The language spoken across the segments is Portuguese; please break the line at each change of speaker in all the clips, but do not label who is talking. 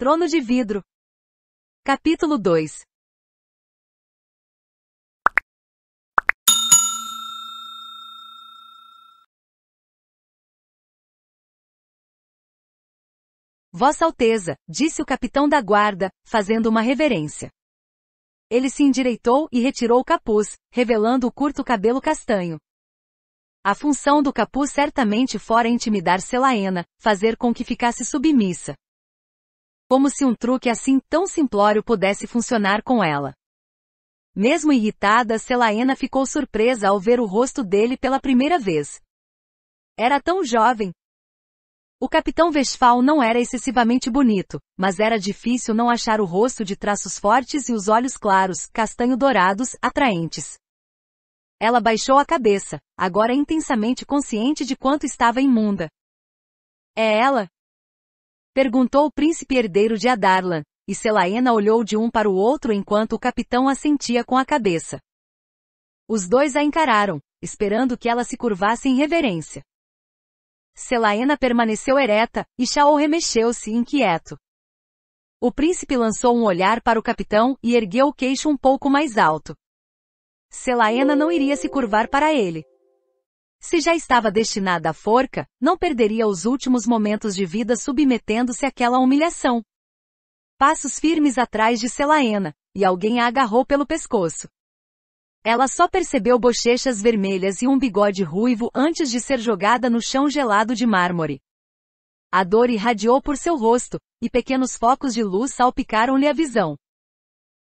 Trono de vidro. Capítulo 2 Vossa Alteza, disse o capitão da guarda, fazendo uma reverência. Ele se endireitou e retirou o capuz, revelando o curto cabelo castanho. A função do capuz certamente fora intimidar Selaena, fazer com que ficasse submissa como se um truque assim tão simplório pudesse funcionar com ela. Mesmo irritada, Selaena ficou surpresa ao ver o rosto dele pela primeira vez. Era tão jovem. O capitão Vesfal não era excessivamente bonito, mas era difícil não achar o rosto de traços fortes e os olhos claros, castanho-dourados, atraentes. Ela baixou a cabeça, agora intensamente consciente de quanto estava imunda. É ela, Perguntou o príncipe herdeiro de Adarlan, e Selaena olhou de um para o outro enquanto o capitão assentia com a cabeça. Os dois a encararam, esperando que ela se curvasse em reverência. Selaena permaneceu ereta, e Shaol remexeu-se inquieto. O príncipe lançou um olhar para o capitão e ergueu o queixo um pouco mais alto. Selaena não iria se curvar para ele, se já estava destinada à forca, não perderia os últimos momentos de vida submetendo-se àquela humilhação. Passos firmes atrás de Selaena, e alguém a agarrou pelo pescoço. Ela só percebeu bochechas vermelhas e um bigode ruivo antes de ser jogada no chão gelado de mármore. A dor irradiou por seu rosto, e pequenos focos de luz salpicaram-lhe a visão.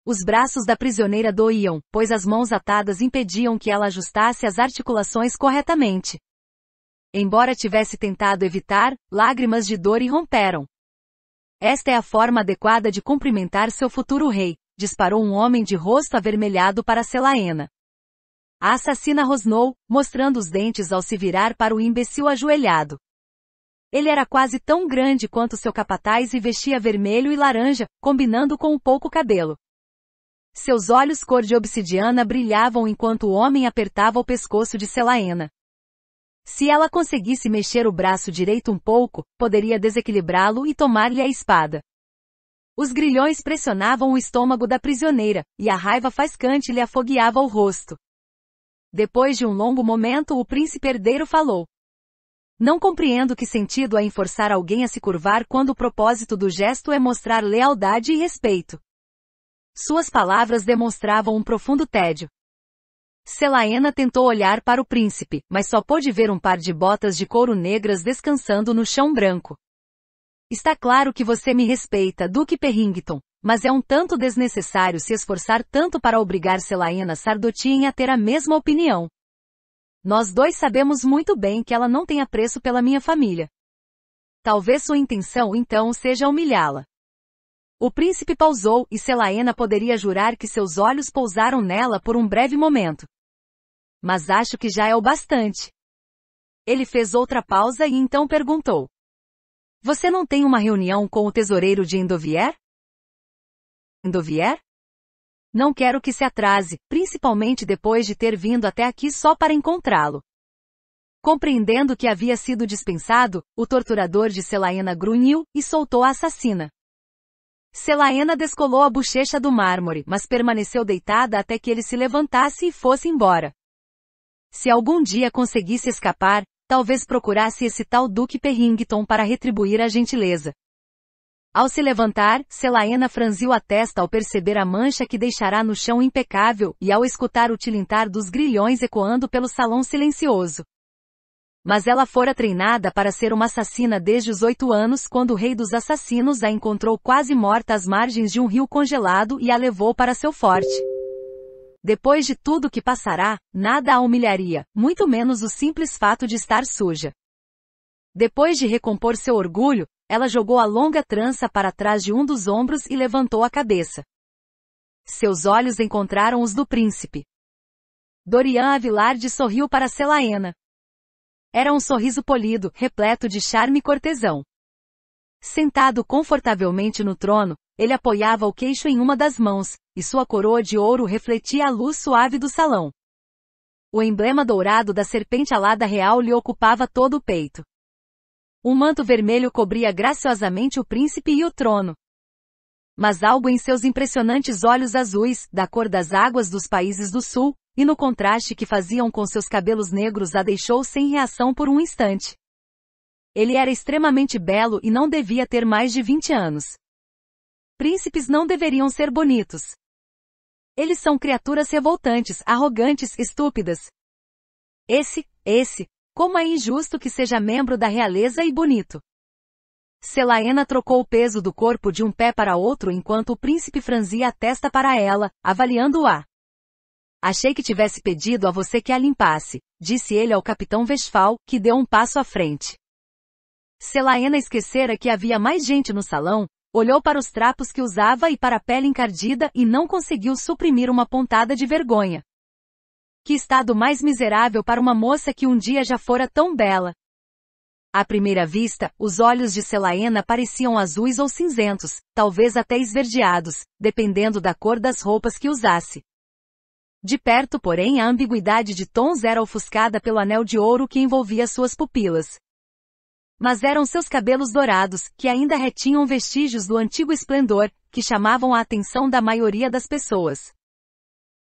Os braços da prisioneira doíam, pois as mãos atadas impediam que ela ajustasse as articulações corretamente. Embora tivesse tentado evitar, lágrimas de dor irromperam. Esta é a forma adequada de cumprimentar seu futuro rei, disparou um homem de rosto avermelhado para Selaena. A assassina rosnou, mostrando os dentes ao se virar para o imbecil ajoelhado. Ele era quase tão grande quanto seu capataz e vestia vermelho e laranja, combinando com o um pouco cabelo. Seus olhos cor de obsidiana brilhavam enquanto o homem apertava o pescoço de Selaena. Se ela conseguisse mexer o braço direito um pouco, poderia desequilibrá-lo e tomar-lhe a espada. Os grilhões pressionavam o estômago da prisioneira, e a raiva fascante lhe afogueava o rosto. Depois de um longo momento, o príncipe herdeiro falou. Não compreendo que sentido há é em forçar alguém a se curvar quando o propósito do gesto é mostrar lealdade e respeito. Suas palavras demonstravam um profundo tédio. Selaena tentou olhar para o príncipe, mas só pôde ver um par de botas de couro negras descansando no chão branco. Está claro que você me respeita, Duque Perrington, mas é um tanto desnecessário se esforçar tanto para obrigar Selaena Sardotin a ter a mesma opinião. Nós dois sabemos muito bem que ela não tem apreço pela minha família. Talvez sua intenção então seja humilhá-la. O príncipe pausou e Selaena poderia jurar que seus olhos pousaram nela por um breve momento. Mas acho que já é o bastante. Ele fez outra pausa e então perguntou. Você não tem uma reunião com o tesoureiro de Indovier? Indovier? Não quero que se atrase, principalmente depois de ter vindo até aqui só para encontrá-lo. Compreendendo que havia sido dispensado, o torturador de Selaena grunhiu e soltou a assassina. Selaena descolou a bochecha do mármore, mas permaneceu deitada até que ele se levantasse e fosse embora. Se algum dia conseguisse escapar, talvez procurasse esse tal Duque Perrington para retribuir a gentileza. Ao se levantar, Selaena franziu a testa ao perceber a mancha que deixará no chão impecável e ao escutar o tilintar dos grilhões ecoando pelo salão silencioso. Mas ela fora treinada para ser uma assassina desde os oito anos quando o rei dos assassinos a encontrou quase morta às margens de um rio congelado e a levou para seu forte. Depois de tudo que passará, nada a humilharia, muito menos o simples fato de estar suja. Depois de recompor seu orgulho, ela jogou a longa trança para trás de um dos ombros e levantou a cabeça. Seus olhos encontraram os do príncipe. Dorian Avilard sorriu para Selaena. Era um sorriso polido, repleto de charme e cortesão. Sentado confortavelmente no trono, ele apoiava o queixo em uma das mãos, e sua coroa de ouro refletia a luz suave do salão. O emblema dourado da serpente alada real lhe ocupava todo o peito. Um manto vermelho cobria graciosamente o príncipe e o trono, mas algo em seus impressionantes olhos azuis, da cor das águas dos países do sul, e no contraste que faziam com seus cabelos negros a deixou sem reação por um instante. Ele era extremamente belo e não devia ter mais de 20 anos. Príncipes não deveriam ser bonitos. Eles são criaturas revoltantes, arrogantes, estúpidas. Esse, esse, como é injusto que seja membro da realeza e bonito. Selaena trocou o peso do corpo de um pé para outro enquanto o príncipe franzia a testa para ela, avaliando-a. Achei que tivesse pedido a você que a limpasse, disse ele ao capitão Vesfal, que deu um passo à frente. Selaena esquecera que havia mais gente no salão, olhou para os trapos que usava e para a pele encardida e não conseguiu suprimir uma pontada de vergonha. Que estado mais miserável para uma moça que um dia já fora tão bela. À primeira vista, os olhos de Selaena pareciam azuis ou cinzentos, talvez até esverdeados, dependendo da cor das roupas que usasse. De perto, porém, a ambiguidade de tons era ofuscada pelo anel de ouro que envolvia suas pupilas. Mas eram seus cabelos dourados, que ainda retinham vestígios do antigo esplendor, que chamavam a atenção da maioria das pessoas.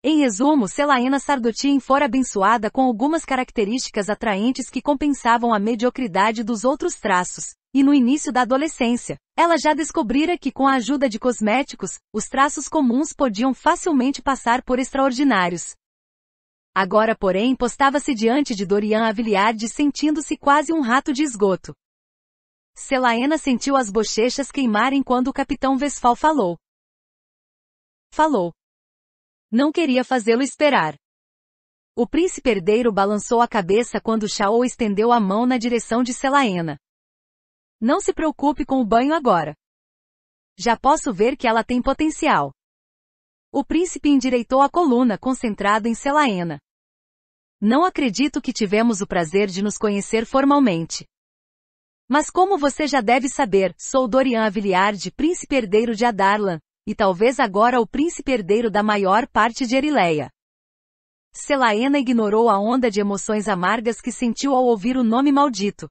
Em resumo, Selaena Sardotin fora abençoada com algumas características atraentes que compensavam a mediocridade dos outros traços, e no início da adolescência, ela já descobrira que com a ajuda de cosméticos, os traços comuns podiam facilmente passar por extraordinários. Agora, porém, postava-se diante de Dorian Aviliard sentindo-se quase um rato de esgoto. Selaena sentiu as bochechas queimarem quando o capitão Vesfal falou. Falou. Não queria fazê-lo esperar. O príncipe herdeiro balançou a cabeça quando Shaol estendeu a mão na direção de Selaena. Não se preocupe com o banho agora. Já posso ver que ela tem potencial. O príncipe endireitou a coluna concentrado em Selaena. Não acredito que tivemos o prazer de nos conhecer formalmente. Mas como você já deve saber, sou Dorian Aviliard, príncipe herdeiro de Adarlan, e talvez agora o príncipe herdeiro da maior parte de Erileia. Selaena ignorou a onda de emoções amargas que sentiu ao ouvir o nome maldito.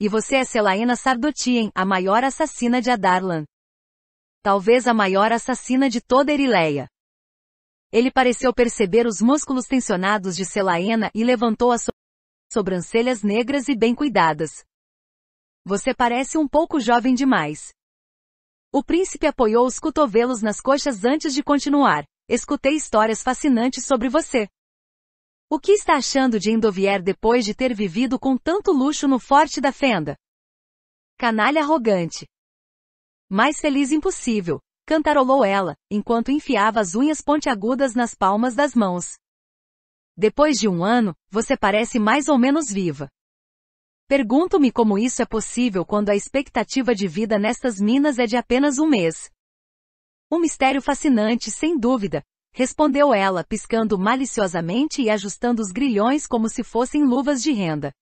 E você é Selaena Sardotien, a maior assassina de Adarlan. Talvez a maior assassina de toda Erileia. Ele pareceu perceber os músculos tensionados de Selaena e levantou as so sobrancelhas negras e bem cuidadas. Você parece um pouco jovem demais. O príncipe apoiou os cotovelos nas coxas antes de continuar. Escutei histórias fascinantes sobre você. O que está achando de Indovier depois de ter vivido com tanto luxo no Forte da Fenda? Canalha arrogante. Mais feliz impossível, cantarolou ela, enquanto enfiava as unhas pontiagudas nas palmas das mãos. Depois de um ano, você parece mais ou menos viva. Pergunto-me como isso é possível quando a expectativa de vida nestas minas é de apenas um mês. Um mistério fascinante, sem dúvida, respondeu ela, piscando maliciosamente e ajustando os grilhões como se fossem luvas de renda.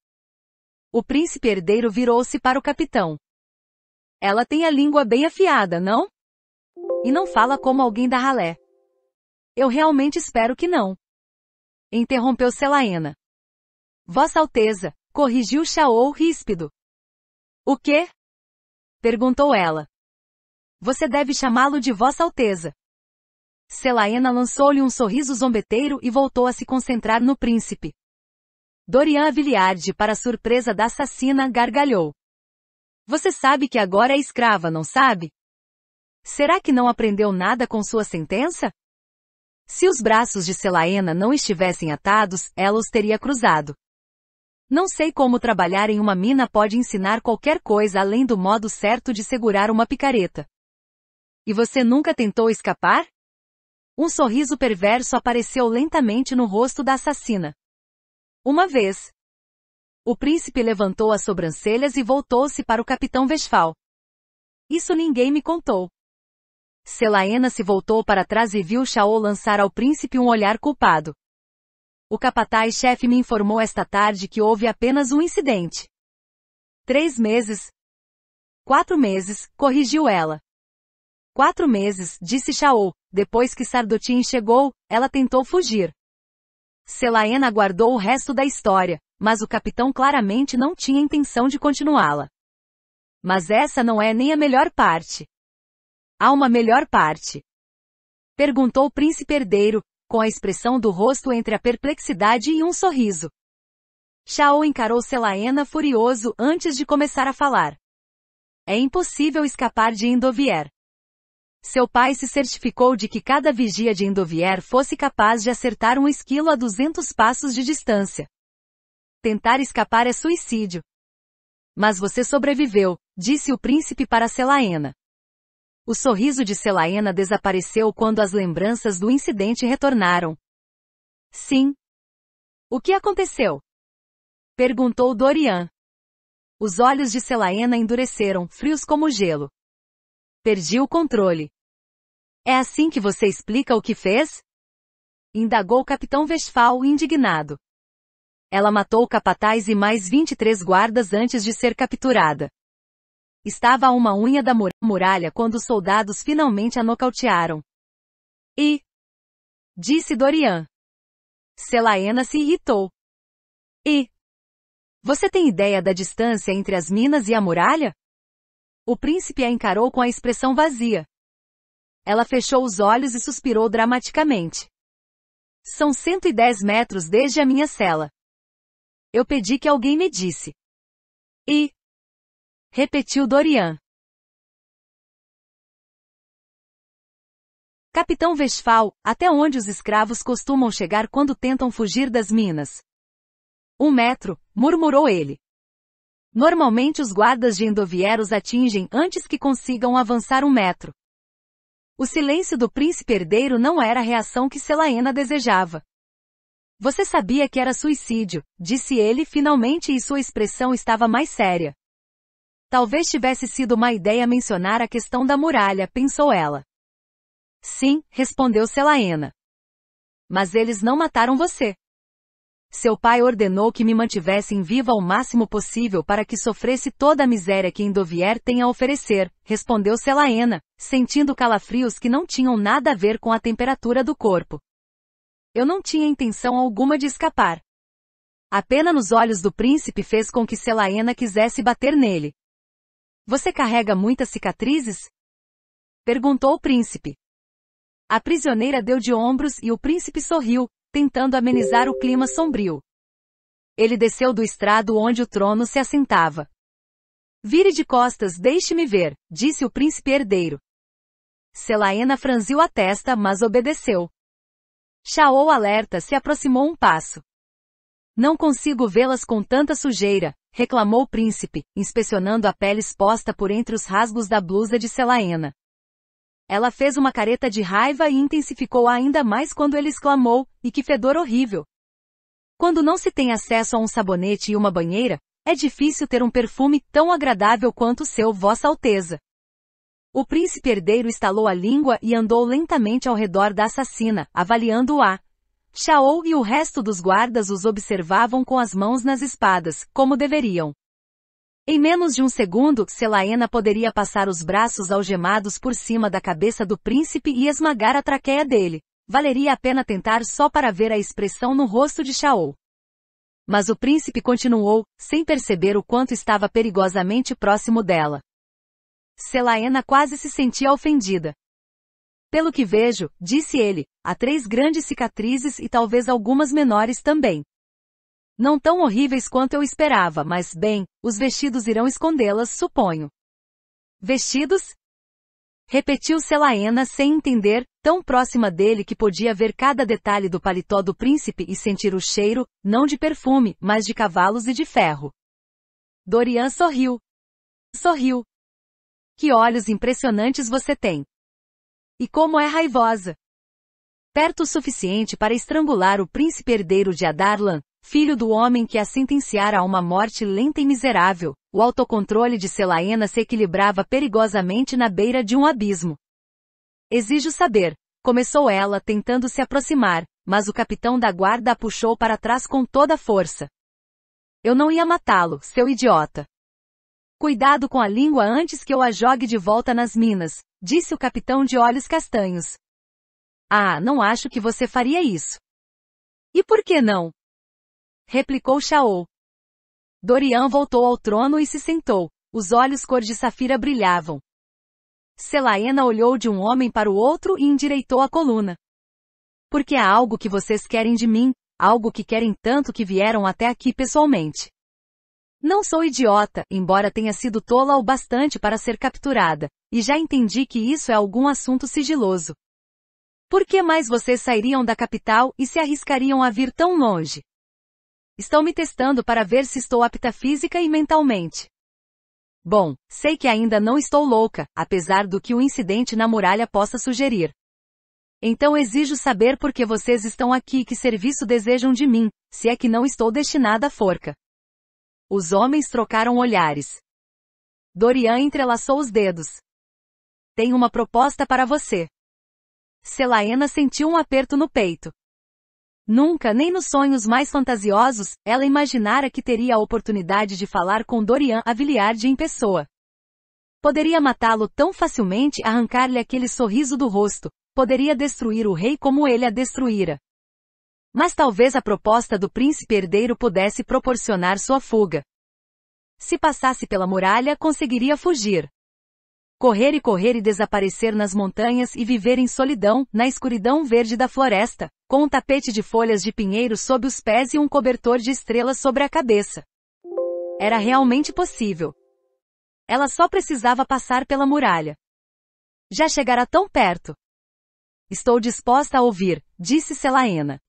O príncipe herdeiro virou-se para o capitão. Ela tem a língua bem afiada, não? E não fala como alguém da ralé. Eu realmente espero que não. Interrompeu Selaena. Vossa Alteza, Corrigiu Shaol ríspido. O quê? Perguntou ela. Você deve chamá-lo de Vossa Alteza. Selaena lançou-lhe um sorriso zombeteiro e voltou a se concentrar no príncipe. Dorian Aviliardi, para surpresa da assassina, gargalhou. Você sabe que agora é escrava, não sabe? Será que não aprendeu nada com sua sentença? Se os braços de Selaena não estivessem atados, ela os teria cruzado. Não sei como trabalhar em uma mina pode ensinar qualquer coisa além do modo certo de segurar uma picareta. E você nunca tentou escapar? Um sorriso perverso apareceu lentamente no rosto da assassina. Uma vez. O príncipe levantou as sobrancelhas e voltou-se para o capitão Vesfal. Isso ninguém me contou. Selaena se voltou para trás e viu Shaol lançar ao príncipe um olhar culpado. O capataz-chefe me informou esta tarde que houve apenas um incidente. Três meses. Quatro meses, corrigiu ela. Quatro meses, disse Chaou. Depois que Sardotin chegou, ela tentou fugir. Selaena aguardou o resto da história, mas o capitão claramente não tinha intenção de continuá-la. Mas essa não é nem a melhor parte. Há uma melhor parte. Perguntou o príncipe herdeiro, com a expressão do rosto entre a perplexidade e um sorriso. Xiao encarou Selaena furioso antes de começar a falar. É impossível escapar de Indovier. Seu pai se certificou de que cada vigia de Indovier fosse capaz de acertar um esquilo a 200 passos de distância. Tentar escapar é suicídio. Mas você sobreviveu, disse o príncipe para Selaena. O sorriso de Selaena desapareceu quando as lembranças do incidente retornaram. Sim. O que aconteceu? Perguntou Dorian. Os olhos de Selaena endureceram, frios como gelo. Perdi o controle. É assim que você explica o que fez? Indagou o capitão Vestfal, indignado. Ela matou o capataz e mais 23 guardas antes de ser capturada. Estava a uma unha da muralha quando os soldados finalmente a nocautearam. E? Disse Dorian. Selaena se irritou. E? Você tem ideia da distância entre as minas e a muralha? O príncipe a encarou com a expressão vazia. Ela fechou os olhos e suspirou dramaticamente. São 110 metros desde a minha cela. Eu pedi que alguém me disse. E? Repetiu Dorian. Capitão Vesfal, até onde os escravos costumam chegar quando tentam fugir das minas? Um metro, murmurou ele. Normalmente os guardas de Endovier os atingem antes que consigam avançar um metro. O silêncio do príncipe herdeiro não era a reação que Selaena desejava. Você sabia que era suicídio, disse ele finalmente e sua expressão estava mais séria. Talvez tivesse sido uma ideia mencionar a questão da muralha, pensou ela. Sim, respondeu Selaena. Mas eles não mataram você. Seu pai ordenou que me mantivessem viva o máximo possível para que sofresse toda a miséria que Indovier tem a oferecer, respondeu Selaena, sentindo calafrios que não tinham nada a ver com a temperatura do corpo. Eu não tinha intenção alguma de escapar. A pena nos olhos do príncipe fez com que Selaena quisesse bater nele. Você carrega muitas cicatrizes? Perguntou o príncipe. A prisioneira deu de ombros e o príncipe sorriu, tentando amenizar o clima sombrio. Ele desceu do estrado onde o trono se assentava. Vire de costas, deixe-me ver, disse o príncipe herdeiro. Selaena franziu a testa, mas obedeceu. Chaou alerta se aproximou um passo. Não consigo vê-las com tanta sujeira, reclamou o príncipe, inspecionando a pele exposta por entre os rasgos da blusa de Selaena. Ela fez uma careta de raiva e intensificou ainda mais quando ele exclamou, e que fedor horrível. Quando não se tem acesso a um sabonete e uma banheira, é difícil ter um perfume tão agradável quanto o seu, Vossa Alteza. O príncipe herdeiro estalou a língua e andou lentamente ao redor da assassina, avaliando-a, Shaol e o resto dos guardas os observavam com as mãos nas espadas, como deveriam. Em menos de um segundo, Selaena poderia passar os braços algemados por cima da cabeça do príncipe e esmagar a traqueia dele. Valeria a pena tentar só para ver a expressão no rosto de Shaol. Mas o príncipe continuou, sem perceber o quanto estava perigosamente próximo dela. Selaena quase se sentia ofendida. Pelo que vejo, disse ele, há três grandes cicatrizes e talvez algumas menores também. Não tão horríveis quanto eu esperava, mas bem, os vestidos irão escondê-las, suponho. Vestidos? Repetiu Selaena sem entender, tão próxima dele que podia ver cada detalhe do paletó do príncipe e sentir o cheiro, não de perfume, mas de cavalos e de ferro. Dorian sorriu. Sorriu. Que olhos impressionantes você tem. E como é raivosa! Perto o suficiente para estrangular o príncipe herdeiro de Adarlan, filho do homem que a sentenciara a uma morte lenta e miserável, o autocontrole de Selaena se equilibrava perigosamente na beira de um abismo. Exijo saber, começou ela tentando se aproximar, mas o capitão da guarda a puxou para trás com toda a força. Eu não ia matá-lo, seu idiota. Cuidado com a língua antes que eu a jogue de volta nas minas, disse o capitão de olhos castanhos. Ah, não acho que você faria isso. E por que não? replicou Shao. Dorian voltou ao trono e se sentou. Os olhos cor de safira brilhavam. Selaena olhou de um homem para o outro e endireitou a coluna. Porque há algo que vocês querem de mim, algo que querem tanto que vieram até aqui pessoalmente. Não sou idiota, embora tenha sido tola o bastante para ser capturada, e já entendi que isso é algum assunto sigiloso. Por que mais vocês sairiam da capital e se arriscariam a vir tão longe? Estão me testando para ver se estou apta física e mentalmente. Bom, sei que ainda não estou louca, apesar do que o incidente na muralha possa sugerir. Então exijo saber por que vocês estão aqui e que serviço desejam de mim, se é que não estou destinada à forca. Os homens trocaram olhares. Dorian entrelaçou os dedos. Tem uma proposta para você. Selaena sentiu um aperto no peito. Nunca, nem nos sonhos mais fantasiosos, ela imaginara que teria a oportunidade de falar com Dorian Aviliardi em pessoa. Poderia matá-lo tão facilmente, arrancar-lhe aquele sorriso do rosto. Poderia destruir o rei como ele a destruíra. Mas talvez a proposta do príncipe herdeiro pudesse proporcionar sua fuga. Se passasse pela muralha, conseguiria fugir. Correr e correr e desaparecer nas montanhas e viver em solidão, na escuridão verde da floresta, com um tapete de folhas de pinheiro sob os pés e um cobertor de estrelas sobre a cabeça. Era realmente possível. Ela só precisava passar pela muralha. Já chegará tão perto. Estou disposta a ouvir, disse Selaena.